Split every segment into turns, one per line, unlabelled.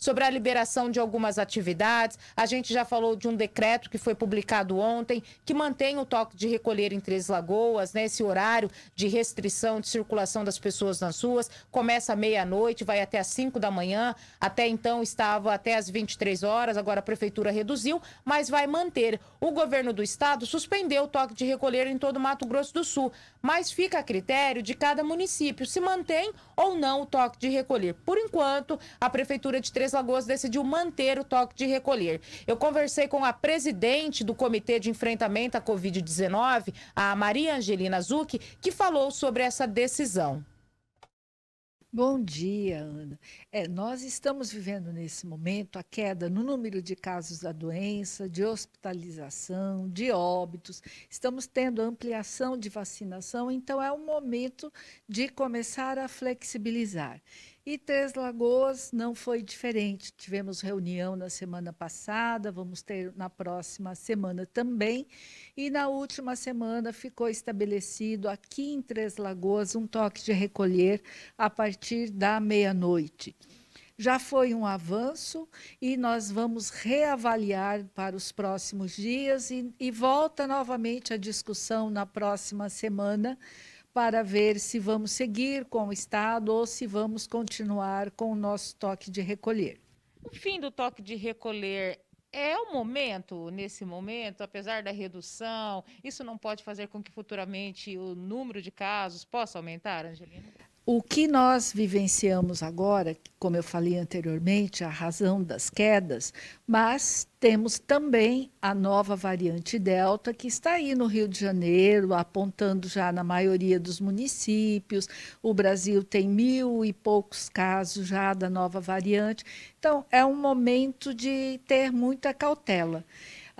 sobre a liberação de algumas atividades. A gente já falou de um decreto que foi publicado ontem, que mantém o toque de recolher em Três Lagoas, né? Esse horário de restrição de circulação das pessoas nas ruas. Começa à meia-noite, vai até às 5 da manhã. Até então estava até às 23 horas, agora a prefeitura reduziu, mas vai manter. O governo do estado suspendeu o toque de recolher em todo o Mato Grosso do Sul, mas fica a critério de cada município se mantém ou não o toque de recolher. Por enquanto, a prefeitura de Três Três Lagoas decidiu manter o toque de recolher. Eu conversei com a presidente do Comitê de Enfrentamento à Covid-19, a Maria Angelina Zucchi, que falou sobre essa decisão.
Bom dia, Ana. É, nós estamos vivendo nesse momento a queda no número de casos da doença, de hospitalização, de óbitos. Estamos tendo ampliação de vacinação, então é o momento de começar a flexibilizar. E Três Lagoas não foi diferente. Tivemos reunião na semana passada, vamos ter na próxima semana também. E na última semana ficou estabelecido aqui em Três Lagoas um toque de recolher a partir da meia-noite já foi um avanço e nós vamos reavaliar para os próximos dias e, e volta novamente a discussão na próxima semana para ver se vamos seguir com o Estado ou se vamos continuar com o nosso toque de recolher.
O fim do toque de recolher é o momento, nesse momento, apesar da redução, isso não pode fazer com que futuramente o número de casos possa aumentar, Angelina?
O que nós vivenciamos agora, como eu falei anteriormente, a razão das quedas, mas temos também a nova variante Delta, que está aí no Rio de Janeiro, apontando já na maioria dos municípios. O Brasil tem mil e poucos casos já da nova variante. Então, é um momento de ter muita cautela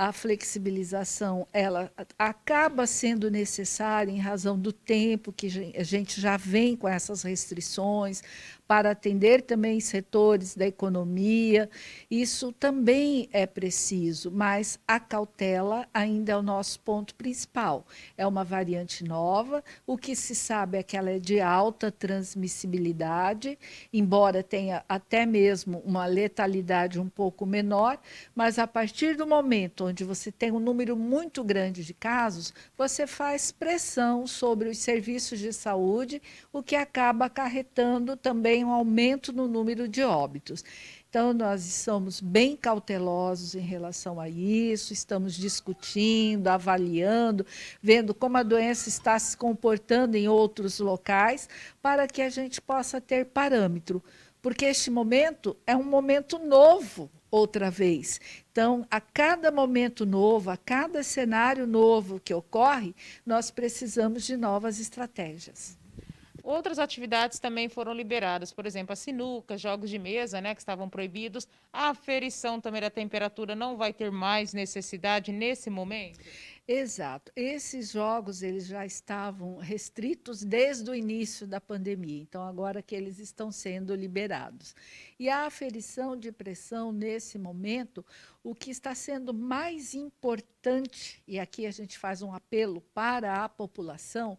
a flexibilização ela acaba sendo necessária em razão do tempo que a gente já vem com essas restrições, para atender também setores da economia. Isso também é preciso, mas a cautela ainda é o nosso ponto principal. É uma variante nova, o que se sabe é que ela é de alta transmissibilidade, embora tenha até mesmo uma letalidade um pouco menor, mas a partir do momento onde você tem um número muito grande de casos, você faz pressão sobre os serviços de saúde, o que acaba acarretando também tem um aumento no número de óbitos. Então, nós estamos bem cautelosos em relação a isso, estamos discutindo, avaliando, vendo como a doença está se comportando em outros locais, para que a gente possa ter parâmetro. Porque este momento é um momento novo, outra vez. Então, a cada momento novo, a cada cenário novo que ocorre, nós precisamos de novas estratégias.
Outras atividades também foram liberadas, por exemplo, a sinuca, jogos de mesa, né, que estavam proibidos. A aferição também da temperatura não vai ter mais necessidade nesse momento?
Exato. Esses jogos eles já estavam restritos desde o início da pandemia. Então agora que eles estão sendo liberados. E a aferição de pressão nesse momento, o que está sendo mais importante e aqui a gente faz um apelo para a população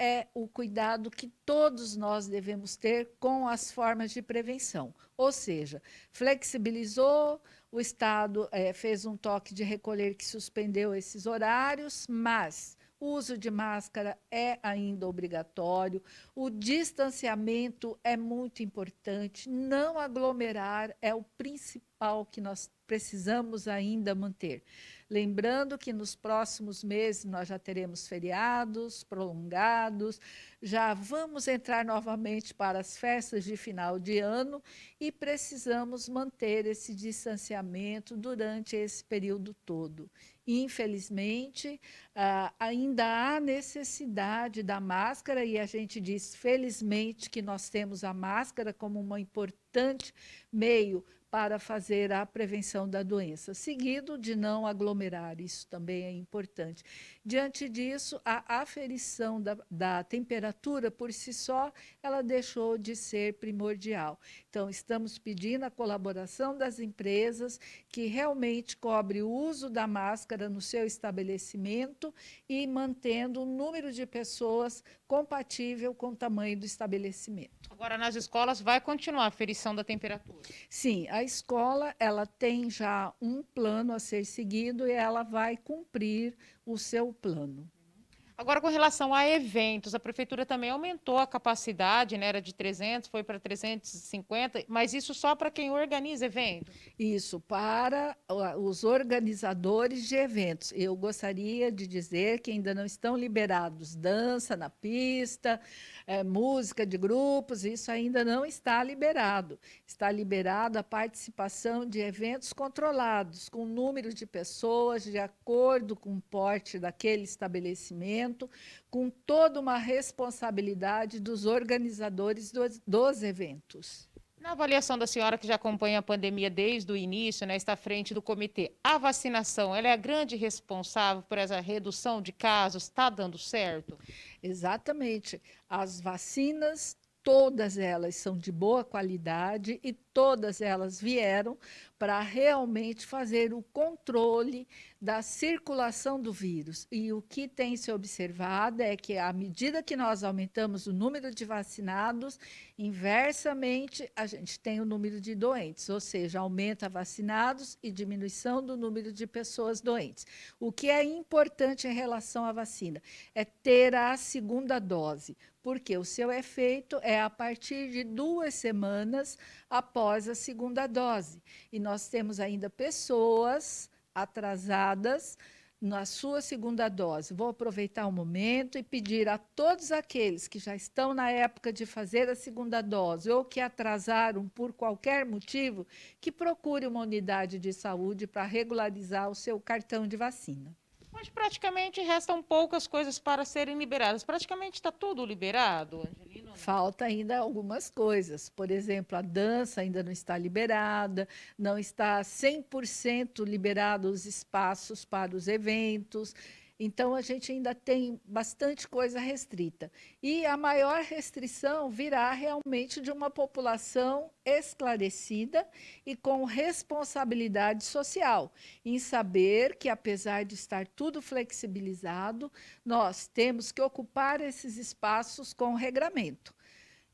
é o cuidado que todos nós devemos ter com as formas de prevenção. Ou seja, flexibilizou, o Estado é, fez um toque de recolher que suspendeu esses horários, mas o uso de máscara é ainda obrigatório, o distanciamento é muito importante, não aglomerar é o principal principal que nós precisamos ainda manter. Lembrando que nos próximos meses nós já teremos feriados prolongados, já vamos entrar novamente para as festas de final de ano e precisamos manter esse distanciamento durante esse período todo. Infelizmente, ah, ainda há necessidade da máscara e a gente diz felizmente que nós temos a máscara como um importante meio para fazer a prevenção da doença, seguido de não aglomerar, isso também é importante. Diante disso, a aferição da, da temperatura por si só, ela deixou de ser primordial. Então, estamos pedindo a colaboração das empresas que realmente cobre o uso da máscara no seu estabelecimento e mantendo o número de pessoas compatível com o
tamanho do estabelecimento. Agora, nas escolas, vai continuar a aferição da temperatura?
Sim, a escola ela tem já um plano a ser seguido e ela vai cumprir o seu plano. Agora, com relação a eventos, a prefeitura também aumentou a
capacidade, né? Era de 300, foi para 350, mas isso só para quem organiza
eventos. Isso, para os organizadores de eventos. Eu gostaria de dizer que ainda não estão liberados dança na pista, é, música de grupos, isso ainda não está liberado. Está liberado a participação de eventos controlados, com número de pessoas de acordo com o porte daquele estabelecimento evento, com toda uma responsabilidade dos organizadores dos, dos eventos. Na avaliação da senhora que já acompanha a pandemia
desde o início, né, está à frente do comitê, a vacinação, ela é a grande responsável por
essa redução de casos? Está dando certo? Exatamente. As vacinas, todas elas são de boa qualidade e todas elas vieram para realmente fazer o controle da circulação do vírus. E o que tem se observado é que, à medida que nós aumentamos o número de vacinados, inversamente, a gente tem o número de doentes, ou seja, aumenta vacinados e diminuição do número de pessoas doentes. O que é importante em relação à vacina é ter a segunda dose, porque o seu efeito é a partir de duas semanas após após a segunda dose. E nós temos ainda pessoas atrasadas na sua segunda dose. Vou aproveitar o momento e pedir a todos aqueles que já estão na época de fazer a segunda dose ou que atrasaram por qualquer motivo, que procure uma unidade de saúde para regularizar o seu cartão de vacina.
Mas praticamente restam poucas coisas para serem liberadas. Praticamente está tudo liberado, Angelina.
Falta ainda algumas coisas. Por exemplo, a dança ainda não está liberada, não está 100% liberados os espaços para os eventos. Então, a gente ainda tem bastante coisa restrita. E a maior restrição virá realmente de uma população esclarecida e com responsabilidade social, em saber que, apesar de estar tudo flexibilizado, nós temos que ocupar esses espaços com regramento.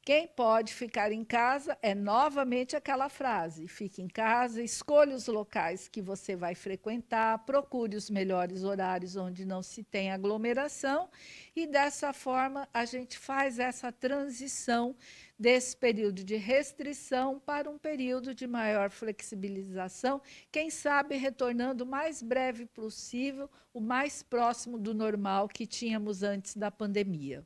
Quem pode ficar em casa é novamente aquela frase: fique em casa, escolha os locais que você vai frequentar, procure os melhores horários onde não se tem aglomeração, e dessa forma a gente faz essa transição desse período de restrição para um período de maior flexibilização, quem sabe retornando o mais breve possível, o mais próximo do normal que tínhamos antes da pandemia.